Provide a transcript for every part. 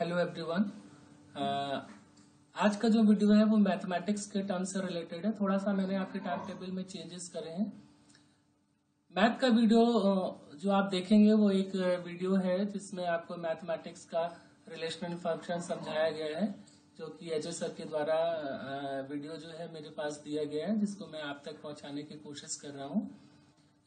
hello everyone uh, आज का जो वीडियो है वो मैथमेटिक्स के टर्म से रिलेटेड है थोड़ा सा मैंने आपके टाइम टेबल में चेंजेस करे हैं मैथ का वीडियो uh, जो आप देखेंगे वो एक वीडियो uh, है जिसमें आपको मैथमेटिक्स का रिलेशनल फंक्शन समझाया गया है जो कि अजय सर के द्वारा वीडियो जो है मेरे पास दिया गया है जिसको मैं आप तक पहुंचाने की कोशिश कर रहा हूँ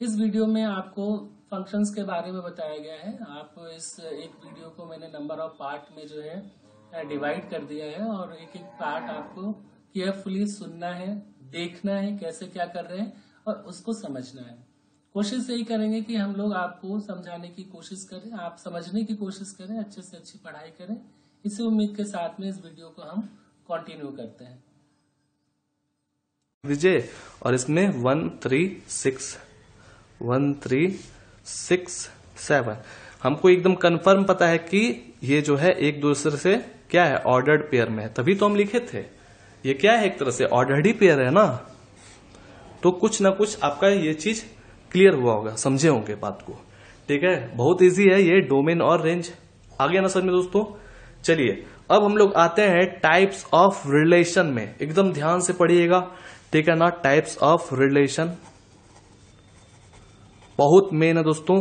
इस वीडियो में आपको फंक्शंस के बारे में बताया गया है आप इस एक वीडियो को मैंने नंबर ऑफ पार्ट में जो है डिवाइड कर दिया है और एक एक पार्ट आपको केयरफुली सुनना है देखना है कैसे क्या कर रहे हैं और उसको समझना है कोशिश यही करेंगे कि हम लोग आपको समझाने की कोशिश करें आप समझने की कोशिश करें अच्छे से अच्छी पढ़ाई करें इसी उम्मीद के साथ में इस वीडियो को हम कंटिन्यू करते हैं विजय और इसमें one three six one three six seven हमको एकदम कंफर्म पता है कि ये जो है एक दूसरे से क्या है ऑर्डर्ड पेयर में है तभी तो हम लिखे थे ये क्या है एक तरह से ऑर्डर्ड ही पेयर है ना तो कुछ ना कुछ आपका ये चीज क्लियर हुआ होगा समझे होंगे बात को ठीक है बहुत इजी है ये डोमेन और रेंज आ गया ना समझ में दोस्तों चलिए अब हम लोग आते हैं टाइप्स ऑफ रिलेशन में एकदम ध्यान से पढ़िएगा ठीक है ना टाइप्स ऑफ रिलेशन बहुत मेन है दोस्तों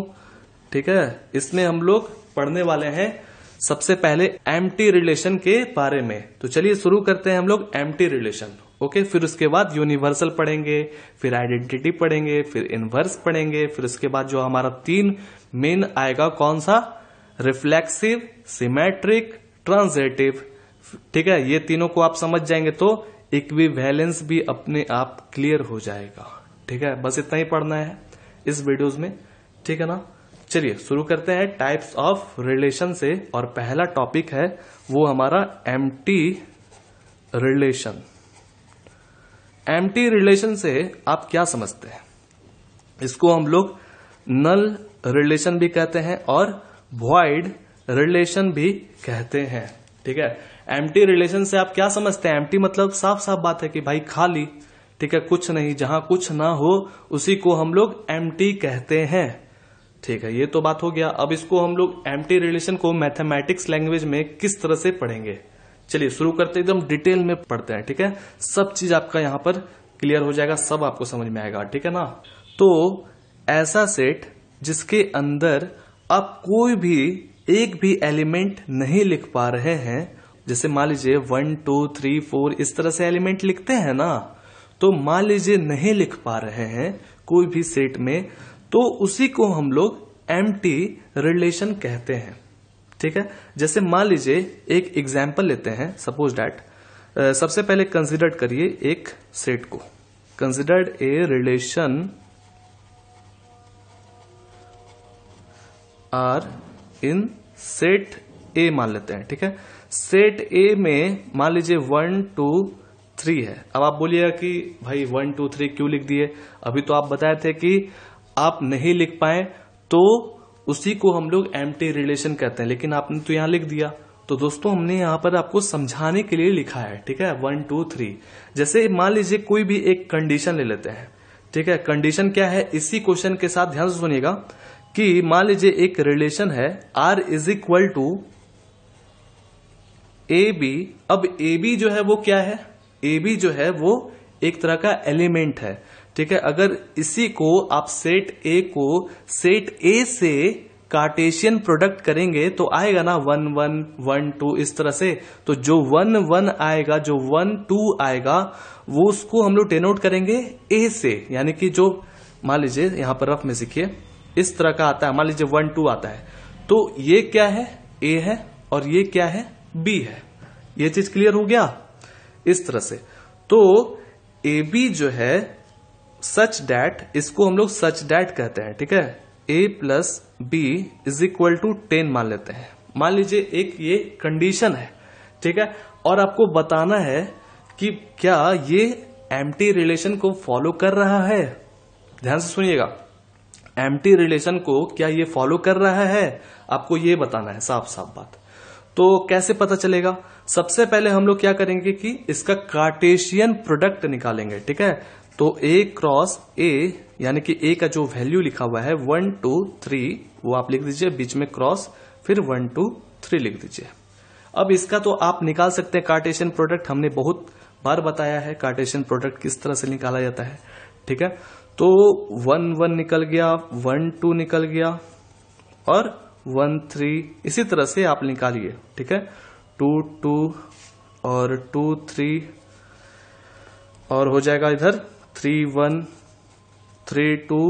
ठीक है इसमें हम लोग पढ़ने वाले हैं सबसे पहले एम रिलेशन के बारे में तो चलिए शुरू करते हैं हम लोग एम रिलेशन ओके फिर उसके बाद यूनिवर्सल पढ़ेंगे फिर आइडेंटिटी पढ़ेंगे फिर इनवर्स पढ़ेंगे फिर उसके बाद जो हमारा तीन मेन आएगा कौन सा रिफ्लेक्सिव सिमेट्रिक ट्रांजेटिव ठीक है ये तीनों को आप समझ जाएंगे तो इक्वी भी अपने आप क्लियर हो जाएगा ठीक है बस इतना ही पढ़ना है इस वीडियोज में ठीक है ना चलिए शुरू करते हैं टाइप्स ऑफ रिलेशन से और पहला टॉपिक है वो हमारा एम रिलेशन एम रिलेशन से आप क्या समझते हैं इसको हम लोग नल रिलेशन भी कहते हैं और वॉइड रिलेशन भी कहते हैं ठीक है एम्प्टी रिलेशन से आप क्या समझते हैं एम्प्टी मतलब साफ साफ बात है कि भाई खाली ठीक है कुछ नहीं जहां कुछ ना हो उसी को हम लोग एम कहते हैं ठीक है ये तो बात हो गया अब इसको हम लोग एम रिलेशन को मैथमेटिक्स लैंग्वेज में किस तरह से पढ़ेंगे चलिए शुरू करते एकदम डिटेल में पढ़ते हैं ठीक है सब चीज आपका यहाँ पर क्लियर हो जाएगा सब आपको समझ में आएगा ठीक है ना तो ऐसा सेट जिसके अंदर आप कोई भी एक भी एलिमेंट नहीं लिख पा रहे हैं जैसे मान लीजिए वन टू थ्री फोर इस तरह से एलिमेंट लिखते हैं ना तो मान लीजिए नहीं लिख पा रहे हैं कोई भी सेट में तो उसी को हम लोग एम रिलेशन कहते हैं ठीक है जैसे मान लीजिए एक एग्जाम्पल लेते हैं सपोज डैट सबसे पहले कंसिडर करिए एक सेट को considered a relation R in set A मान लेते हैं ठीक है सेट ए में मान लीजिए वन टू थ्री है अब आप बोलिएगा कि भाई वन टू थ्री क्यों लिख दिए अभी तो आप बताए थे कि आप नहीं लिख पाए तो उसी को हम लोग एम रिलेशन कहते हैं लेकिन आपने तो यहां लिख दिया तो दोस्तों हमने यहां पर आपको समझाने के लिए लिखा है ठीक है वन टू थ्री जैसे मान लीजिए कोई भी एक कंडीशन ले लेते हैं ठीक है कंडीशन क्या है इसी क्वेश्चन के साथ ध्यान से सुनिएगा कि मान लीजिए एक रिलेशन है R is equal to A B अब ए बी जो है वो क्या है ए बी जो है वो एक तरह का एलिमेंट है ठीक है अगर इसी को आप सेट ए को सेट ए से कार्टेशियन प्रोडक्ट करेंगे तो आएगा ना वन वन वन टू इस तरह से तो जो वन वन आएगा जो वन टू आएगा वो उसको हम लोग टेनआउट करेंगे ए से यानी कि जो मान लीजिए यहां पर रफ में सीखिए इस तरह का आता है मान लीजिए वन टू आता है तो ये क्या है ए है और ये क्या है बी है ये चीज क्लियर हो गया इस तरह से तो ए बी जो है सच डैट इसको हम लोग सच डैट कहते हैं ठीक है A plus B is equal to ten मान लेते हैं मान लीजिए एक ये कंडीशन है ठीक है और आपको बताना है कि क्या ये एम रिलेशन को फॉलो कर रहा है ध्यान से सुनिएगा एम रिलेशन को क्या ये फॉलो कर रहा है आपको ये बताना है साफ साफ बात तो कैसे पता चलेगा सबसे पहले हम लोग क्या करेंगे कि इसका कार्टेशियन प्रोडक्ट निकालेंगे ठीक है तो ए क्रॉस ए यानी कि ए का जो वैल्यू लिखा हुआ है वन टू थ्री वो आप लिख दीजिए बीच में क्रॉस फिर वन टू थ्री लिख दीजिए अब इसका तो आप निकाल सकते हैं कार्टेशियन प्रोडक्ट हमने बहुत बार बताया है कार्टेशियन प्रोडक्ट किस तरह से निकाला जाता है ठीक है तो वन वन निकल गया वन टू निकल गया और वन थ्री इसी तरह से आप निकालिए ठीक है टू टू और टू थ्री और हो जाएगा इधर three one three two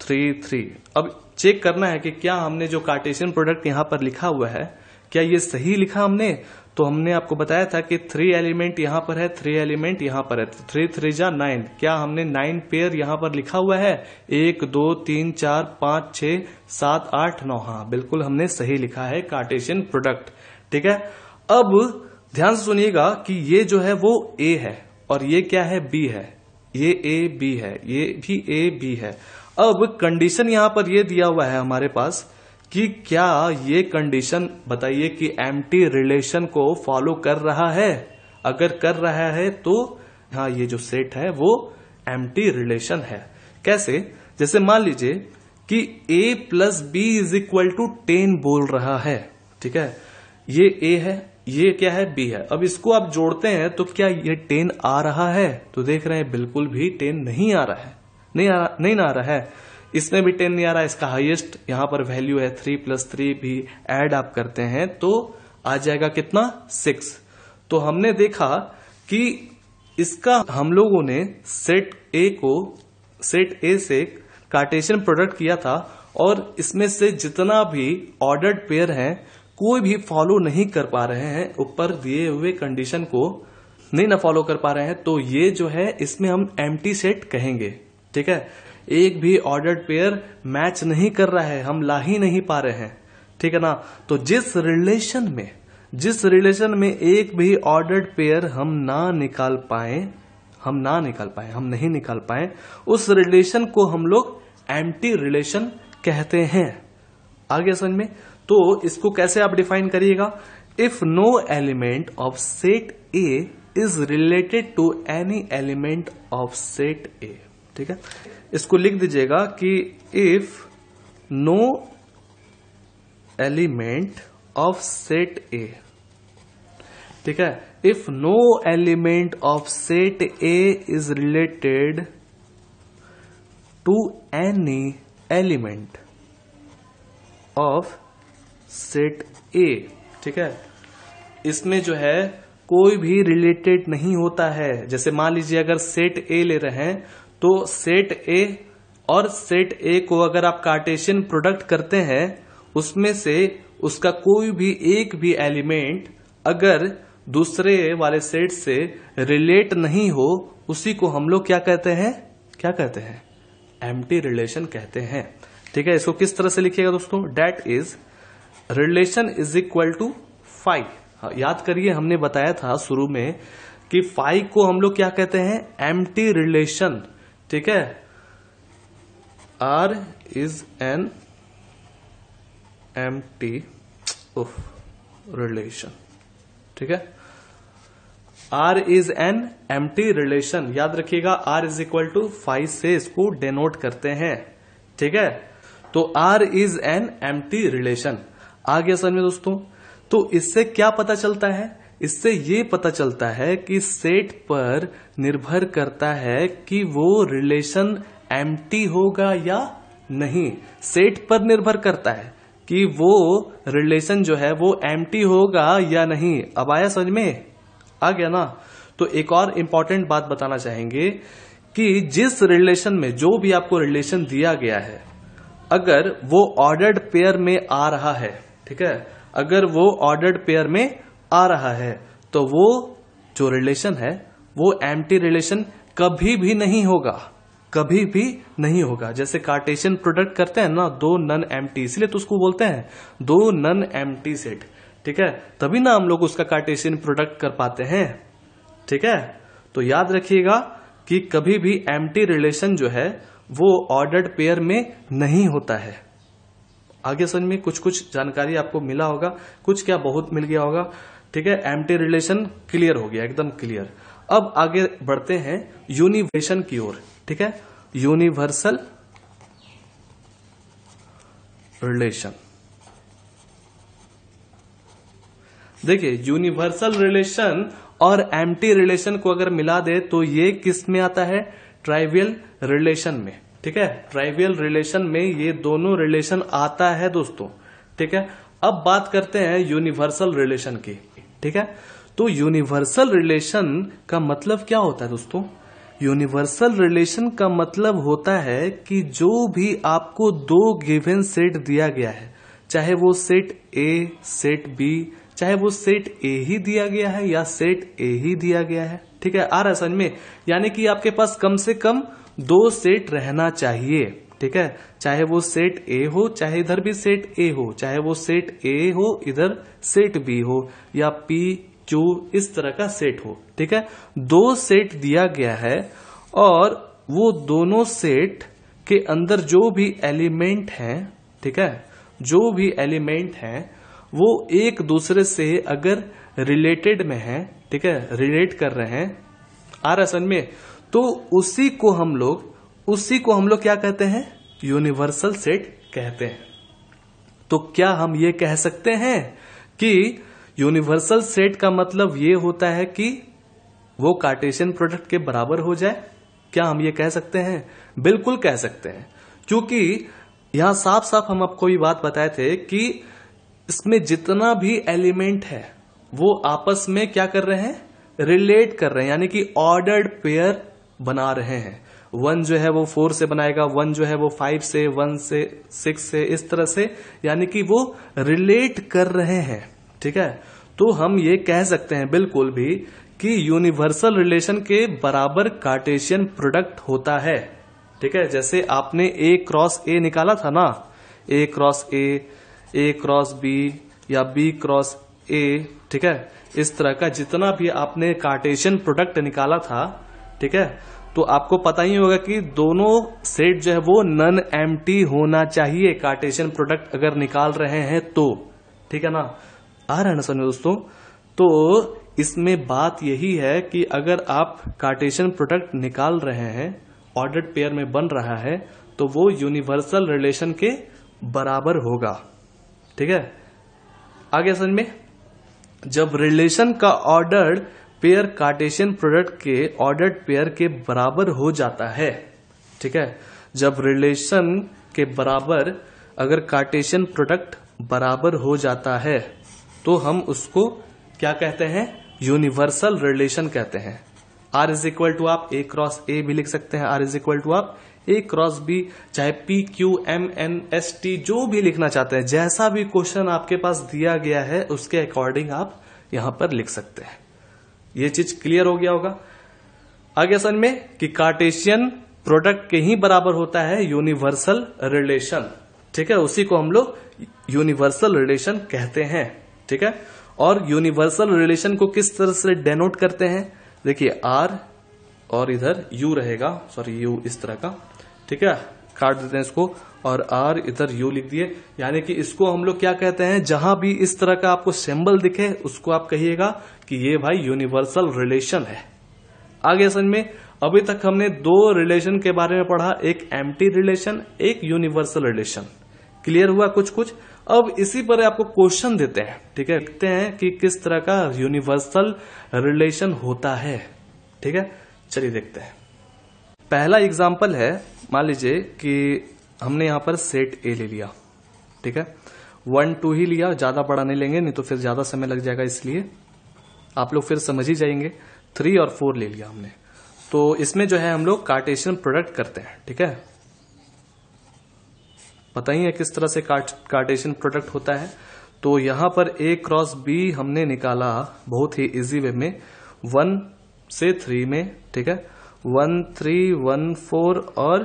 three three अब चेक करना है कि क्या हमने जो कार्टेशियन प्रोडक्ट यहाँ पर लिखा हुआ है क्या ये सही लिखा हमने तो हमने आपको बताया था कि थ्री एलिमेंट यहां पर है थ्री एलिमेंट यहां पर है थ्री थ्री जा नाइन क्या हमने नाइन पेयर यहां पर लिखा हुआ है एक दो तीन चार पांच छ सात आठ नौ हाँ बिल्कुल हमने सही लिखा है कार्टेशियन प्रोडक्ट ठीक है अब ध्यान से सुनिएगा कि ये जो है वो ए है और ये क्या है बी है ये ए बी है ये भी ए बी है अब कंडीशन यहां पर ये दिया हुआ है हमारे पास कि क्या ये कंडीशन बताइए कि एम रिलेशन को फॉलो कर रहा है अगर कर रहा है तो हाँ ये जो सेट है वो एम रिलेशन है कैसे जैसे मान लीजिए कि a plus B is equal to ten बोल रहा है ठीक है ये ए है ये क्या है बी है अब इसको आप जोड़ते हैं तो क्या ये टेन आ रहा है तो देख रहे हैं बिल्कुल भी टेन नहीं आ रहा है नहीं आ रहा नहीं आ रहा है इसमें भी टेन नहीं आ रहा है इसका हाईएस्ट यहां पर वैल्यू है थ्री प्लस थ्री भी एड आप करते हैं तो आ जाएगा कितना सिक्स तो हमने देखा कि इसका हम लोगों ने सेट ए को सेट ए से कार्टेशियन प्रोडक्ट किया था और इसमें से जितना भी ऑर्डर्ड पेयर हैं कोई भी फॉलो नहीं कर पा रहे हैं ऊपर दिए हुए कंडीशन को नहीं ना फॉलो कर पा रहे हैं तो ये जो है इसमें हम एम सेट कहेंगे ठीक है एक भी ऑर्डर्ड पेयर मैच नहीं कर रहा है हम ला ही नहीं पा रहे हैं ठीक है ना तो जिस रिलेशन में जिस रिलेशन में एक भी ऑर्डर्ड पेयर हम ना निकाल पाए हम ना निकाल पाए हम नहीं निकाल पाए उस रिलेशन को हम लोग एम रिलेशन कहते हैं आगे समझ में तो इसको कैसे आप डिफाइन करिएगा if no element of set A is related to any element of set A ठीक है इसको लिख दीजिएगा कि if no element of set A ठीक है if no element of set A is related to any element of set A ठीक है इसमें जो है कोई भी रिलेटेड नहीं होता है जैसे मान लीजिए अगर सेट ए ले रहे हैं तो सेट ए और सेट ए को अगर आप कार्टेशियन प्रोडक्ट करते हैं उसमें से उसका कोई भी एक भी एलिमेंट अगर दूसरे वाले सेट से रिलेट नहीं हो उसी को हम लोग क्या कहते हैं क्या कहते हैं एम्प्टी रिलेशन कहते हैं ठीक है इसको किस तरह से लिखिएगा दोस्तों that is relation is equal to five हाँ, याद करिए हमने बताया था शुरू में कि फाइव को हम लोग क्या कहते हैं एम टी रिलेशन ठीक है R is an empty uh relation ठीक है R is an empty relation याद रखिएगा R is equal to five से इसको डेनोट करते हैं ठीक है तो R is an empty relation आ गया समझ में दोस्तों तो इससे क्या पता चलता है इससे ये पता चलता है कि सेट पर निर्भर करता है कि वो रिलेशन एम होगा या नहीं सेट पर निर्भर करता है कि वो रिलेशन जो है वो एम होगा या नहीं अब आया समझ में आ गया ना तो एक और इंपॉर्टेंट बात बताना चाहेंगे कि जिस रिलेशन में जो भी आपको रिलेशन दिया गया है अगर वो ऑर्डर्ड पेयर में आ रहा है ठीक है अगर वो ऑर्डर्ड पेयर में आ रहा है तो वो जो रिलेशन है वो एम्प्टी रिलेशन कभी भी नहीं होगा कभी भी नहीं होगा जैसे कार्टेशियन प्रोडक्ट करते हैं ना दो नन एम इसलिए तो उसको बोलते हैं दो नन एम सेट ठीक है तभी ना हम लोग उसका कार्टेशियन प्रोडक्ट कर पाते हैं ठीक है तो याद रखिएगा कि कभी भी एम्प्टी रिलेशन जो है वो ऑर्डर्ड पेयर में नहीं होता है आगे समझ में कुछ कुछ जानकारी आपको मिला होगा कुछ क्या बहुत मिल गया होगा ठीक है एम्प्टी रिलेशन क्लियर हो गया एकदम क्लियर अब आगे बढ़ते हैं यूनिवेशन की ओर ठीक है यूनिवर्सल रिलेशन देखिए यूनिवर्सल रिलेशन और एमटी रिलेशन को अगर मिला दे तो ये किस में आता है ट्राइवियल रिलेशन में ठीक है ट्राइवियल रिलेशन में ये दोनों रिलेशन आता है दोस्तों ठीक है अब बात करते हैं यूनिवर्सल रिलेशन की ठीक है तो यूनिवर्सल रिलेशन का मतलब क्या होता है दोस्तों यूनिवर्सल रिलेशन का मतलब होता है कि जो भी आपको दो गिवन सेट दिया गया है चाहे वो सेट ए सेट बी चाहे वो सेट ए ही दिया गया है या सेट ए ही दिया गया है ठीक है आ रहा है समझ में यानी कि आपके पास कम से कम दो सेट रहना चाहिए ठीक है चाहे वो सेट ए हो चाहे इधर भी सेट ए हो चाहे वो सेट ए हो इधर सेट बी हो या पी क्यू इस तरह का सेट हो ठीक है दो सेट दिया गया है और वो दोनों सेट के अंदर जो भी एलिमेंट हैं ठीक है जो भी एलिमेंट हैं वो एक दूसरे से अगर रिलेटेड में है ठीक है रिलेट कर रहे हैं आर एस में तो उसी को हम लोग उसी को हम लोग क्या कहते हैं यूनिवर्सल सेट कहते हैं तो क्या हम ये कह सकते हैं कि यूनिवर्सल सेट का मतलब ये होता है कि वो कार्टेशियन प्रोडक्ट के बराबर हो जाए क्या हम ये कह सकते हैं बिल्कुल कह सकते हैं क्योंकि यहां साफ साफ हम आपको ये बात बताए थे कि इसमें जितना भी एलिमेंट है वो आपस में क्या कर रहे हैं रिलेट कर रहे हैं यानी कि ऑर्डर्ड पेयर बना रहे हैं वन जो है वो फोर से बनाएगा वन जो है वो फाइव से वन से सिक्स से इस तरह से यानी कि वो रिलेट कर रहे हैं ठीक है तो हम ये कह सकते हैं बिल्कुल भी कि यूनिवर्सल रिलेशन के बराबर कार्टेशियन प्रोडक्ट होता है ठीक है जैसे आपने ए क्रॉस ए निकाला था ना A cross A A cross B या बी क्रॉस ए ठीक है इस तरह का जितना भी आपने कार्टेशियन प्रोडक्ट निकाला था ठीक है तो आपको पता ही होगा कि दोनों सेट जो है वो नन एम होना चाहिए कार्टेशियन प्रोडक्ट अगर निकाल रहे हैं तो ठीक है ना आ रहा है ना समझ दोस्तों तो इसमें बात यही है कि अगर आप कार्टेशियन प्रोडक्ट निकाल रहे हैं ऑर्डर्ड पेयर में बन रहा है तो वो यूनिवर्सल रिलेशन के बराबर होगा ठीक है आगे समझ में जब रिलेशन का ऑर्डर पेयर कार्टेशियन प्रोडक्ट के ऑर्डर पेयर के बराबर हो जाता है ठीक है जब रिलेशन के बराबर अगर कार्टेशियन प्रोडक्ट बराबर हो जाता है तो हम उसको क्या कहते हैं यूनिवर्सल रिलेशन कहते हैं आर इज इक्वल टू आप ए क्रॉस ए भी लिख सकते हैं आर इज इक्वल टू आप ए क्रॉस बी चाहे P Q M N S T जो भी लिखना चाहते हैं जैसा भी क्वेश्चन आपके पास दिया गया है उसके अकॉर्डिंग आप यहां पर लिख सकते हैं ये चीज क्लियर हो गया होगा आगे सन में कि कार्टेशियन प्रोडक्ट के ही बराबर होता है यूनिवर्सल रिलेशन ठीक है उसी को हम लोग यूनिवर्सल रिलेशन कहते हैं ठीक है और यूनिवर्सल रिलेशन को किस तरह से डेनोट करते हैं देखिए आर और इधर यू रहेगा सॉरी यू इस तरह का ठीक है काट देते हैं इसको और आर इधर यू लिख दिए यानी कि इसको हम लोग क्या कहते हैं जहां भी इस तरह का आपको सिंबल दिखे उसको आप कहिएगा कि ये भाई यूनिवर्सल रिलेशन है आगे समझ में अभी तक हमने दो रिलेशन के बारे में पढ़ा एक एम्प्टी रिलेशन एक यूनिवर्सल रिलेशन क्लियर हुआ कुछ कुछ अब इसी पर आपको क्वेश्चन देते हैं ठीक है लिखते हैं कि किस तरह का यूनिवर्सल रिलेशन होता है ठीक है चलिए देखते हैं पहला एग्जाम्पल है मान लीजिए कि हमने यहां पर सेट ए ले लिया ठीक है वन टू ही लिया ज्यादा बड़ा नहीं लेंगे नहीं तो फिर ज्यादा समय लग जाएगा इसलिए आप लोग फिर समझ ही जाएंगे थ्री और फोर ले लिया हमने तो इसमें जो है हम लोग कार्टेशियन प्रोडक्ट करते हैं ठीक है पता ही है किस तरह से कार्ट, कार्टेशियन प्रोडक्ट होता है तो यहां पर ए क्रॉस बी हमने निकाला बहुत ही इजी वे में वन से थ्री में ठीक है वन थ्री वन फोर और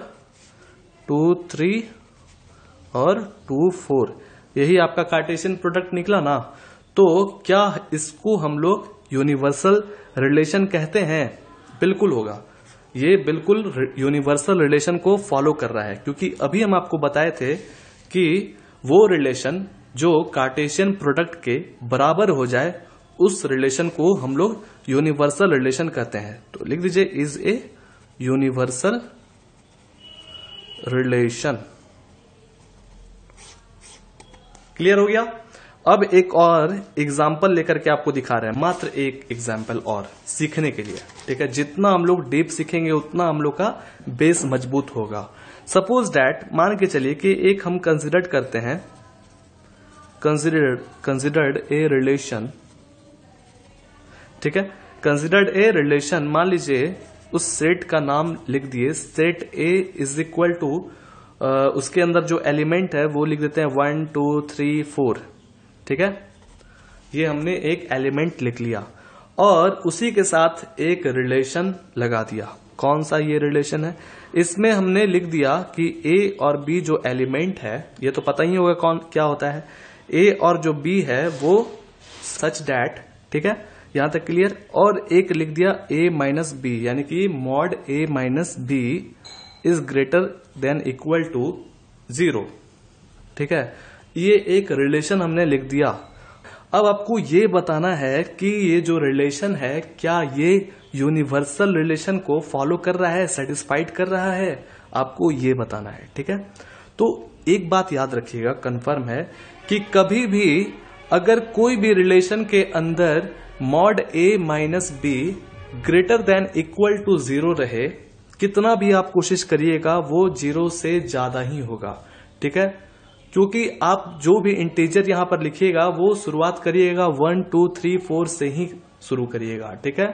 टू थ्री और टू फोर यही आपका कार्टेशियन प्रोडक्ट निकला ना तो क्या इसको हम लोग यूनिवर्सल रिलेशन कहते हैं बिल्कुल होगा ये बिल्कुल यूनिवर्सल रिलेशन को फॉलो कर रहा है क्योंकि अभी हम आपको बताए थे कि वो रिलेशन जो कार्टेशियन प्रोडक्ट के बराबर हो जाए उस रिलेशन को हम लोग यूनिवर्सल रिलेशन कहते हैं तो लिख दीजिए is a universal relation clear हो गया अब एक और एग्जाम्पल लेकर के आपको दिखा रहे हैं मात्र एक एग्जाम्पल और सीखने के लिए ठीक है जितना हम लोग डीप सीखेंगे उतना हम लोग का बेस मजबूत होगा सपोज डैट मान के चलिए कि एक हम कंसिडर्ड करते हैं कंसिडर्ड कंसिडर्ड ए रिलेशन ठीक है कंसिडर्ड ए रिलेशन मान लीजिए उस सेट का नाम लिख दिए set A is equal to उसके अंदर जो एलिमेंट है वो लिख देते हैं वन टू थ्री फोर ठीक है ये हमने एक एलिमेंट लिख लिया और उसी के साथ एक रिलेशन लगा दिया कौन सा ये रिलेशन है इसमें हमने लिख दिया कि ए और बी जो एलिमेंट है ये तो पता ही होगा कौन क्या होता है ए और जो बी है वो सच डैट ठीक है यहां तक क्लियर और एक लिख दिया ए माइनस बी यानी कि mod A minus B is greater than equal to zero ठीक है ये एक रिलेशन हमने लिख दिया अब आपको ये बताना है कि ये जो रिलेशन है क्या ये यूनिवर्सल रिलेशन को फॉलो कर रहा है सेटिस्फाइड कर रहा है आपको ये बताना है ठीक है तो एक बात याद रखिएगा कंफर्म है कि कभी भी अगर कोई भी रिलेशन के अंदर mod A minus B greater than equal to zero रहे कितना भी आप कोशिश करिएगा वो जीरो से ज्यादा ही होगा ठीक है क्योंकि आप जो भी इंटीजर यहां पर लिखिएगा वो शुरुआत करिएगा वन टू थ्री फोर से ही शुरू करिएगा ठीक है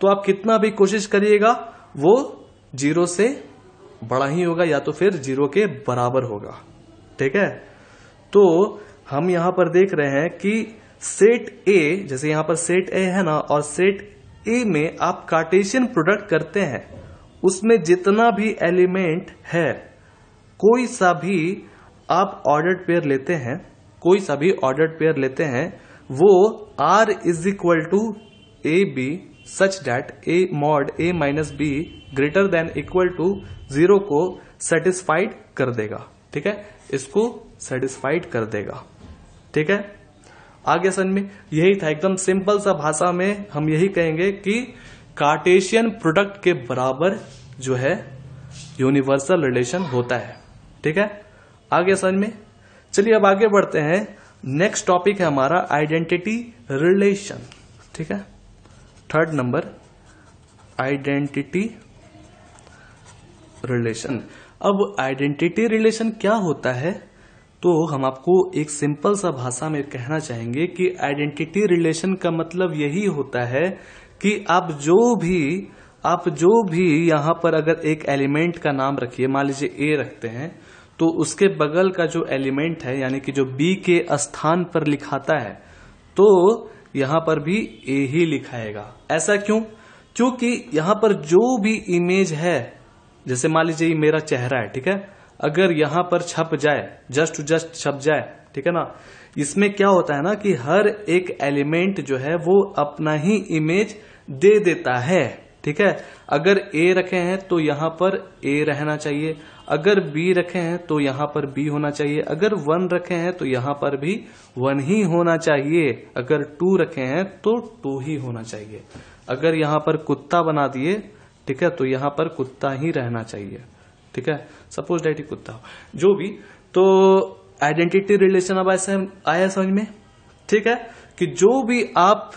तो आप कितना भी कोशिश करिएगा वो जीरो से बड़ा ही होगा या तो फिर जीरो के बराबर होगा ठीक है तो हम यहां पर देख रहे हैं कि सेट ए जैसे यहां पर सेट ए है ना और सेट ए में आप कार्टेशियन प्रोडक्ट करते हैं उसमें जितना भी एलिमेंट है कोई सा भी आप ऑर्डर्ड पेयर लेते हैं कोई सा भी ऑर्डर्ड पेयर लेते हैं वो R is equal to A B such that A mod A minus B greater than equal to zero को सेटिस्फाइड कर देगा ठीक है इसको सेटिस्फाइड कर देगा ठीक है आगे सन में यही था एकदम सिंपल सा भाषा में हम यही कहेंगे कि कार्टेशियन प्रोडक्ट के बराबर जो है यूनिवर्सल रिलेशन होता है ठीक है आगे सन में चलिए अब आगे बढ़ते हैं नेक्स्ट टॉपिक है हमारा आइडेंटिटी रिलेशन ठीक है थर्ड नंबर आइडेंटिटी रिलेशन अब आइडेंटिटी रिलेशन क्या होता है तो हम आपको एक सिंपल सा भाषा में कहना चाहेंगे कि आइडेंटिटी रिलेशन का मतलब यही होता है कि आप जो भी आप जो भी यहां पर अगर एक एलिमेंट का नाम रखिए मान लीजिए ए रखते हैं तो उसके बगल का जो एलिमेंट है यानी कि जो बी के स्थान पर लिखाता है तो यहां पर भी ए ही लिखाएगा ऐसा क्यों क्योंकि यहां पर जो भी इमेज है जैसे मान लीजिए मेरा चेहरा है ठीक है अगर यहां पर छप जाए जस्ट टू जस्ट छप जाए ठीक है ना इसमें क्या होता है ना कि हर एक एलिमेंट जो है वो अपना ही इमेज दे देता है ठीक है अगर ए रखे हैं तो यहां पर ए रहना चाहिए अगर बी रखे हैं तो यहां पर बी होना चाहिए अगर वन रखे हैं तो यहां पर भी वन ही होना चाहिए अगर टू रखे हैं तो टू ही होना चाहिए अगर यहां पर कुत्ता बना दिए ठीक है तो यहां पर कुत्ता ही रहना चाहिए ठीक है सपोज डेट ही कुत्ता हो जो भी तो आइडेंटिटी रिलेशन अब ऐसे आया समझ में ठीक है कि जो भी आप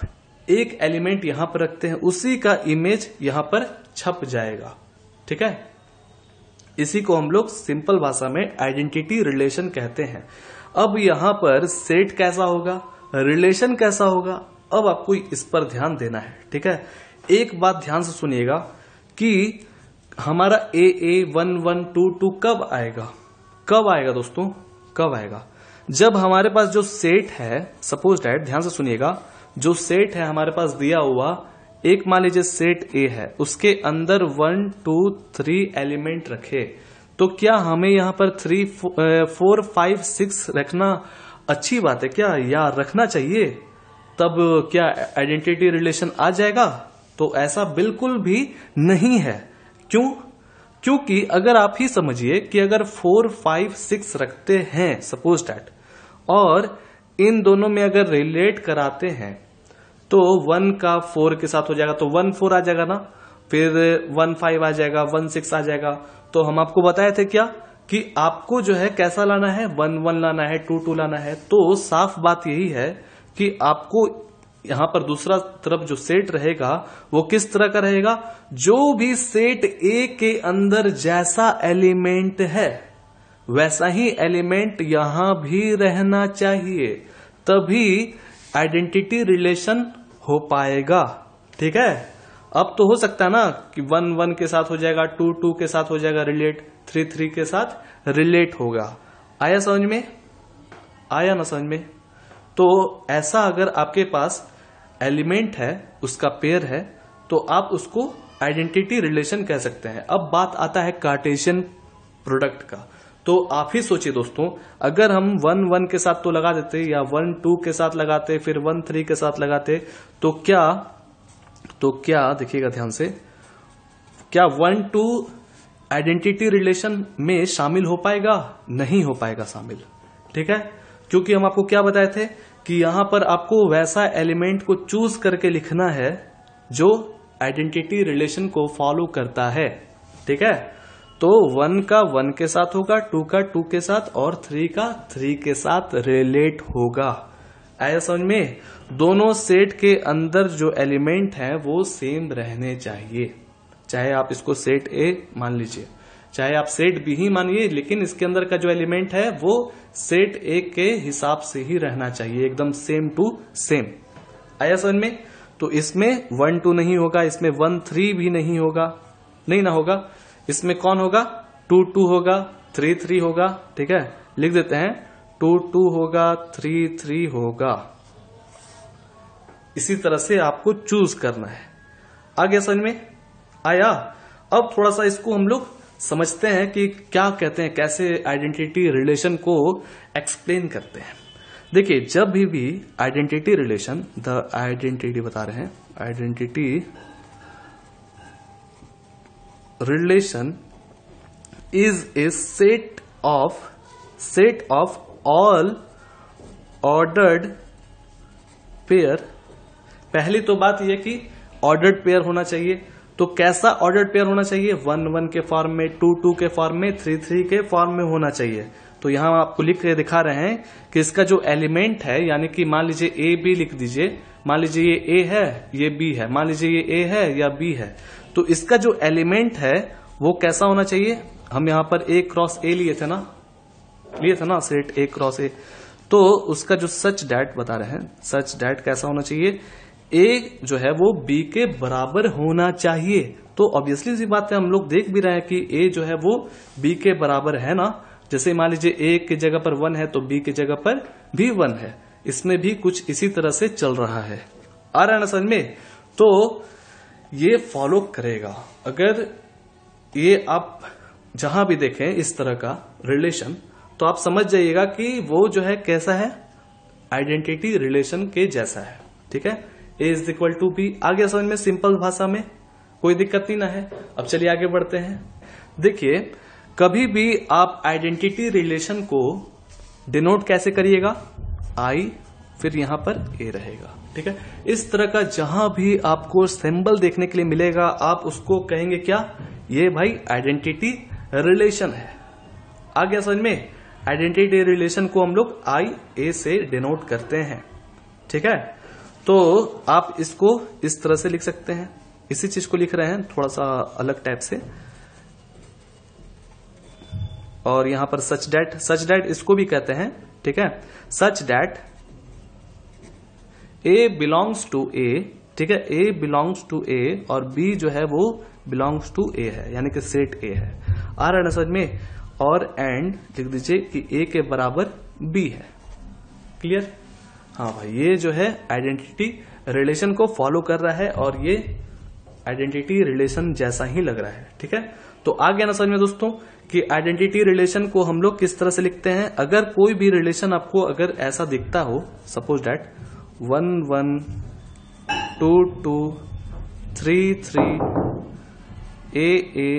एक एलिमेंट यहां पर रखते हैं उसी का इमेज यहां पर छप जाएगा ठीक है इसी को हम लोग सिंपल भाषा में आइडेंटिटी रिलेशन कहते हैं अब यहां पर सेट कैसा होगा रिलेशन कैसा होगा अब आपको इस पर ध्यान देना है ठीक है एक बात ध्यान से सुनिएगा कि हमारा A A one one two two कब आएगा कब आएगा दोस्तों कब आएगा जब हमारे पास जो सेट है सपोज डैट ध्यान से सुनिएगा जो सेट है हमारे पास दिया हुआ एक मान लीजिए सेट ए है उसके अंदर वन टू थ्री एलिमेंट रखे तो क्या हमें यहाँ पर थ्री फोर फाइव सिक्स रखना अच्छी बात है क्या या रखना चाहिए तब क्या आइडेंटिटी रिलेशन आ जाएगा तो ऐसा बिल्कुल भी नहीं है क्यों क्योंकि अगर आप ही समझिए कि अगर फोर फाइव सिक्स रखते हैं सपोज डैट और इन दोनों में अगर रिलेट कराते हैं तो वन का फोर के साथ हो जाएगा तो वन फोर आ जाएगा ना फिर वन फाइव आ जाएगा वन सिक्स आ जाएगा तो हम आपको बताए थे क्या कि आपको जो है कैसा लाना है वन वन लाना है टू टू लाना है तो साफ बात यही है कि आपको यहां पर दूसरा तरफ जो सेट रहेगा वो किस तरह का रहेगा जो भी सेट ए के अंदर जैसा एलिमेंट है वैसा ही एलिमेंट यहां भी रहना चाहिए तभी आइडेंटिटी रिलेशन हो पाएगा ठीक है अब तो हो सकता है ना कि वन वन के साथ हो जाएगा टू टू के साथ हो जाएगा रिलेट थ्री थ्री के साथ रिलेट होगा आया समझ में आया ना समझ में तो ऐसा अगर आपके पास एलिमेंट है उसका पेयर है तो आप उसको आइडेंटिटी रिलेशन कह सकते हैं अब बात आता है कार्टेशियन प्रोडक्ट का तो आप ही सोचिए दोस्तों अगर हम वन वन के साथ तो लगा देते या वन टू के साथ लगाते फिर वन थ्री के साथ लगाते तो क्या तो क्या देखिएगा ध्यान से क्या वन टू आइडेंटिटी रिलेशन में शामिल हो पाएगा नहीं हो पाएगा शामिल ठीक है क्योंकि हम आपको क्या बताए थे कि यहां पर आपको वैसा एलिमेंट को चूज करके लिखना है जो आइडेंटिटी रिलेशन को फॉलो करता है ठीक है तो वन का वन के साथ होगा टू का टू के साथ और थ्री का थ्री के साथ रिलेट होगा आया समझ में दोनों सेट के अंदर जो एलिमेंट है वो सेम रहने चाहिए चाहे आप इसको सेट ए मान लीजिए चाहे आप सेट भी ही मानिए लेकिन इसके अंदर का जो एलिमेंट है वो सेट ए के हिसाब से ही रहना चाहिए एकदम सेम टू सेम आया समझ में तो इसमें वन टू नहीं होगा इसमें वन थ्री भी नहीं होगा नहीं ना होगा इसमें कौन होगा टू टू होगा थ्री थ्री होगा ठीक है लिख देते हैं टू टू होगा थ्री थ्री होगा इसी तरह से आपको चूज करना है आ गया समझ में आया अब थोड़ा सा इसको हम लोग समझते हैं कि क्या कहते हैं कैसे आइडेंटिटी रिलेशन को एक्सप्लेन करते हैं देखिए जब भी भी आइडेंटिटी रिलेशन द आइडेंटिटी बता रहे हैं identity relation is a set of set of all ordered pair पहली तो बात यह कि ऑर्डर्ड पेयर होना चाहिए तो कैसा ऑर्डर पेयर होना चाहिए वन वन के फॉर्म में टू टू के फॉर्म में थ्री थ्री के फॉर्म में होना चाहिए तो यहां आपको लिख के दिखा रहे हैं कि इसका जो एलिमेंट है यानी कि मान लीजिए ए बी लिख दीजिए मान लीजिए ये ए है ये बी है मान लीजिए ये ए है या बी है तो इसका जो एलिमेंट है वो कैसा होना चाहिए हम यहाँ पर ए क्रॉस ए लिए थे ना लिए थे ना सेट ए क्रॉस ए तो उसका जो सच डैट बता रहे हैं सच डैट कैसा होना चाहिए ए जो है वो बी के बराबर होना चाहिए तो ऑब्वियसली सी बात है हम लोग देख भी रहे हैं कि ए जो है वो बी के बराबर है ना जैसे मान लीजिए ए के जगह पर वन है तो बी के जगह पर भी वन है इसमें भी कुछ इसी तरह से चल रहा है आ रहा है ना समझ में तो ये फॉलो करेगा अगर ये आप जहां भी देखें इस तरह का रिलेशन तो आप समझ जाइएगा कि वो जो है कैसा है आइडेंटिटी रिलेशन के जैसा है ठीक है A is equal to B आ गया समझ में सिंपल भाषा में कोई दिक्कत नहीं ना है अब चलिए आगे बढ़ते हैं देखिए कभी भी आप आइडेंटिटी रिलेशन को डिनोट कैसे करिएगा आई फिर यहां पर ए रहेगा ठीक है इस तरह का जहां भी आपको सिंबल देखने के लिए मिलेगा आप उसको कहेंगे क्या ये भाई आइडेंटिटी रिलेशन है आ गया समझ में आइडेंटिटी रिलेशन को हम लोग आई ए से डिनोट करते हैं ठीक है तो आप इसको इस तरह से लिख सकते हैं इसी चीज को लिख रहे हैं थोड़ा सा अलग टाइप से और यहां पर सच डैट सच डैट इसको भी कहते हैं ठीक है such that A belongs to A ठीक है ए बिलोंग्स टू ए और बी जो है वो बिलोंग्स टू ए है यानी कि सेट ए है आ रहा है ना समझ में और एंड लिख दीजिए कि ए के बराबर बी है क्लियर हाँ भाई ये जो है आइडेंटिटी रिलेशन को फॉलो कर रहा है और ये आइडेंटिटी रिलेशन जैसा ही लग रहा है ठीक है तो आ गया ना समझ में दोस्तों कि आइडेंटिटी रिलेशन को हम लोग किस तरह से लिखते हैं अगर कोई भी रिलेशन आपको अगर ऐसा दिखता हो suppose that one one two two three three A A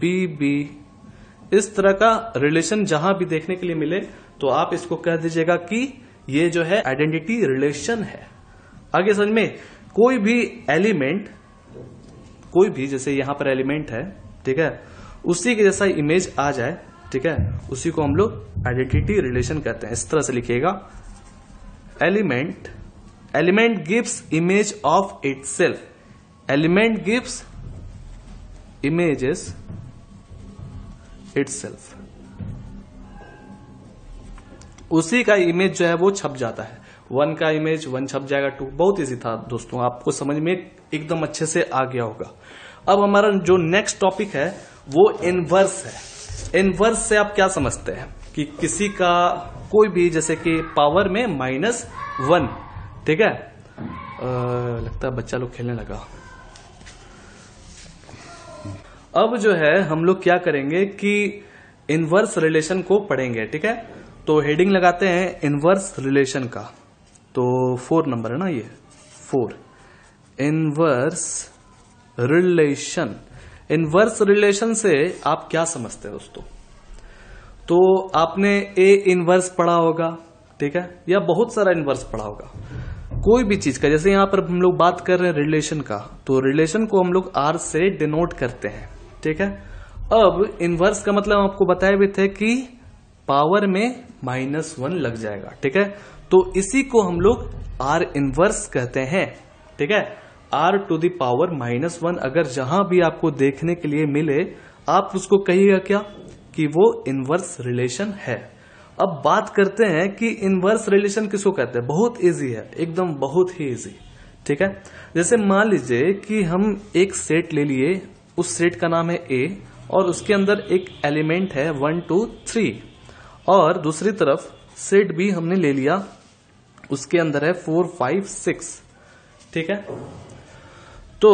B B इस तरह का रिलेशन जहां भी देखने के लिए मिले तो आप इसको कह दीजिएगा कि ये जो है आइडेंटिटी रिलेशन है आगे समझ में कोई भी एलिमेंट कोई भी जैसे यहां पर एलिमेंट है ठीक है उसी के जैसा इमेज आ जाए ठीक है उसी को हम लोग आइडेंटिटी रिलेशन कहते हैं इस तरह से लिखिएगा element element gives image of it element gives images itself उसी का इमेज जो है वो छप जाता है वन का इमेज वन छप जाएगा टू बहुत ईजी था दोस्तों आपको समझ में एकदम अच्छे से आ गया होगा अब हमारा जो नेक्स्ट टॉपिक है वो इनवर्स है इनवर्स से आप क्या समझते हैं कि किसी का कोई भी जैसे कि पावर में माइनस वन ठीक है आ, लगता है बच्चा लोग खेलने लगा अब जो है हम लोग क्या करेंगे कि इनवर्स रिलेशन को पढ़ेंगे ठीक है तो हेडिंग लगाते हैं इनवर्स रिलेशन का तो फोर नंबर है ना ये four inverse relation inverse relation से आप क्या समझते हैं दोस्तों तो आपने ए इनवर्स पढ़ा होगा ठीक है या बहुत सारा इनवर्स पढ़ा होगा कोई भी चीज का जैसे यहां पर हम लोग बात कर रहे हैं रिलेशन का तो रिलेशन को हम लोग आर से डिनोट करते हैं ठीक है अब इनवर्स का मतलब आपको बताए भी थे कि पावर में माइनस वन लग जाएगा ठीक है तो इसी को हम लोग आर इनवर्स कहते हैं ठीक है R to the power minus one अगर जहां भी आपको देखने के लिए मिले आप उसको कहिएगा क्या कि वो इनवर्स रिलेशन है अब बात करते हैं कि इनवर्स रिलेशन किसको कहते हैं बहुत इजी है एकदम बहुत ही इजी ठीक है जैसे मान लीजिए कि हम एक सेट ले लिए उस सेट का नाम है ए और उसके अंदर एक एलिमेंट है वन टू थ्री और दूसरी तरफ सेट भी हमने ले लिया उसके अंदर है फोर फाइव सिक्स ठीक है तो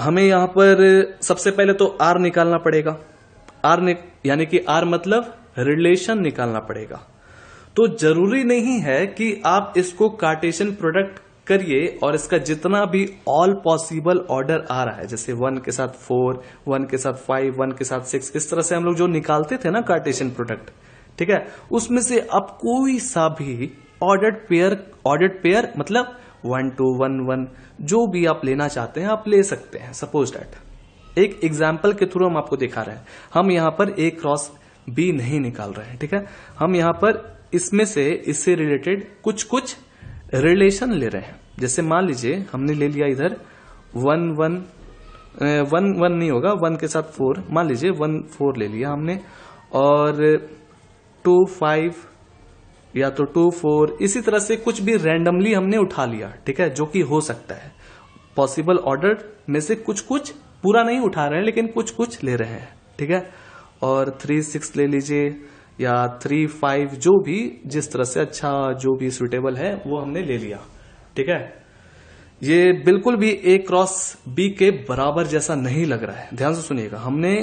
हमें यहां पर सबसे पहले तो आर निकालना पड़ेगा आर यानी कि आर मतलब रिलेशन निकालना पड़ेगा तो जरूरी नहीं है कि आप इसको कार्टेशन प्रोडक्ट करिए और इसका जितना भी ऑल पॉसिबल ऑर्डर आ रहा है जैसे वन के साथ फोर वन के साथ फाइव वन के साथ सिक्स इस तरह से हम लोग जो निकालते थे ना कार्टेशन प्रोडक्ट ठीक है उसमें से अब कोई सा भी ऑर्डर पेयर ऑर्डर पेयर मतलब वन टू वन वन जो भी आप लेना चाहते हैं आप ले सकते हैं सपोज डेट एक एग्जाम्पल के थ्रू हम आपको दिखा रहे हैं हम यहां पर ए क्रॉस बी नहीं निकाल रहे हैं ठीक है हम यहां पर इसमें से इससे रिलेटेड कुछ कुछ रिलेशन ले रहे हैं जैसे मान लीजिए हमने ले लिया इधर वन वन वन वन नहीं होगा वन के साथ फोर मान लीजिए वन फोर ले लिया हमने और टू फाइव या तो टू फोर इसी तरह से कुछ भी रैंडमली हमने उठा लिया ठीक है जो कि हो सकता है पॉसिबल ऑर्डर में से कुछ कुछ पूरा नहीं उठा रहे हैं लेकिन कुछ कुछ ले रहे हैं ठीक है और थ्री सिक्स ले लीजिए या थ्री फाइव जो भी जिस तरह से अच्छा जो भी सुटेबल है वो हमने ले लिया ठीक है ये बिल्कुल भी ए क्रॉस बी के बराबर जैसा नहीं लग रहा है ध्यान से सुनिएगा हमने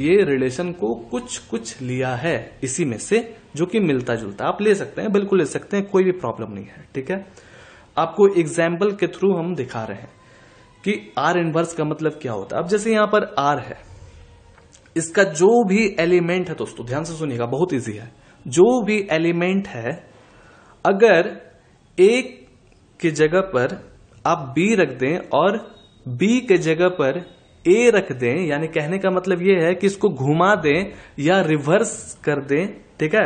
ये रिलेशन को कुछ कुछ लिया है इसी में से जो कि मिलता जुलता आप ले सकते हैं बिल्कुल ले सकते हैं कोई भी प्रॉब्लम नहीं है ठीक है आपको एग्जाम्पल के थ्रू हम दिखा रहे हैं कि आर इनवर्स का मतलब क्या होता है अब जैसे यहां पर आर है इसका जो भी एलिमेंट है दोस्तों ध्यान से सुनिएगा बहुत इजी है जो भी एलिमेंट है अगर एक की जगह पर आप बी रख दें और बी के जगह पर ए रख दें यानी कहने का मतलब यह है कि इसको घुमा दें या रिवर्स कर दें ठीक है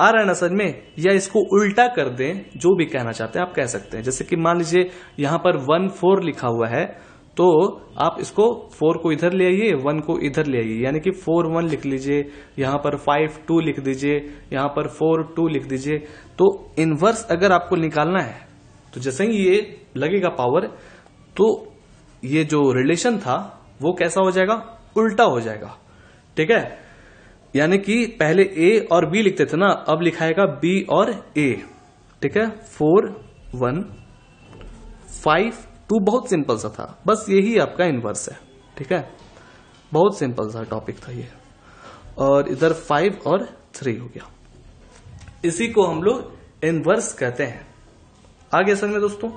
आ रहा है ना समझ में या इसको उल्टा कर दें जो भी कहना चाहते हैं आप कह सकते हैं जैसे कि मान लीजिए यहां पर वन फोर लिखा हुआ है तो आप इसको फोर को इधर ले आइए वन को इधर ले आइए यानी कि फोर वन लिख लीजिए यहां पर फाइव टू लिख दीजिए यहां पर फोर टू लिख दीजिए तो इनवर्स अगर आपको निकालना है तो जैसे ही ये लगेगा पावर तो ये जो रिलेशन था वो कैसा हो जाएगा उल्टा हो जाएगा ठीक है यानी कि पहले ए और बी लिखते थे ना अब लिखाएगा बी और ए ठीक है फोर वन फाइव टू बहुत सिंपल सा था बस यही आपका इनवर्स है ठीक है बहुत सिंपल सा टॉपिक था ये और इधर फाइव और थ्री हो गया इसी को हम लोग इनवर्स कहते हैं आगे समझ में दोस्तों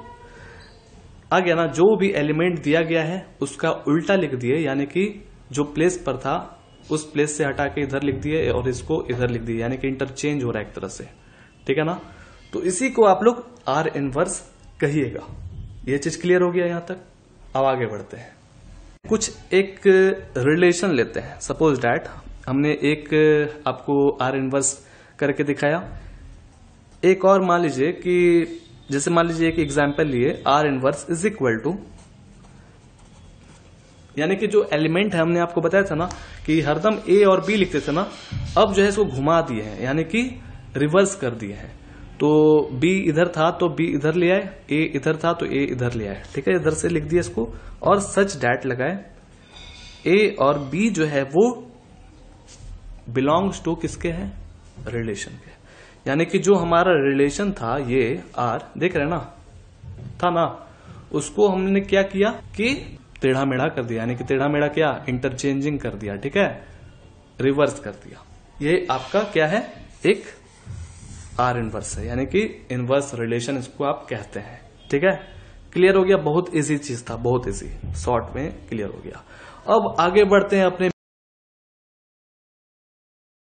आगे ना जो भी एलिमेंट दिया गया है उसका उल्टा लिख दिए यानी कि जो प्लेस पर था उस प्लेस से हटा के इधर लिख दिए और इसको इधर लिख दिए यानी कि इंटरचेंज हो रहा है एक तरह से ठीक है ना तो इसी को आप लोग आर इनवर्स कहिएगा ये चीज क्लियर हो गया यहां तक अब आगे बढ़ते हैं कुछ एक रिलेशन लेते हैं सपोज डैट हमने एक आपको आर इनवर्स करके दिखाया एक और मान लीजिए कि जैसे मान लीजिए एक एग्जाम्पल लिए R inverse is equal to यानी कि जो एलिमेंट है हमने आपको बताया था ना कि हरदम ए और बी लिखते थे ना अब जो है इसको घुमा दिए हैं यानी कि रिवर्स कर दिए हैं तो बी इधर था तो बी इधर ले आए ए इधर था तो ए इधर ले आए ठीक है इधर से लिख दिया इसको और सच डैट लगाए ए और बी जो है वो बिलोंग्स टू किसके हैं रिलेशन के यानी कि जो हमारा रिलेशन था ये आर देख रहे ना था ना उसको हमने क्या किया कि टेढ़ा मेढ़ा कर दिया यानी कि टेढ़ा मेढ़ा क्या इंटरचेंजिंग कर दिया ठीक है रिवर्स कर दिया ये आपका क्या है एक आर इनवर्स है यानी कि इनवर्स रिलेशन इसको आप कहते हैं ठीक है क्लियर हो गया बहुत इजी चीज था बहुत इजी शॉर्ट में क्लियर हो गया अब आगे बढ़ते हैं अपने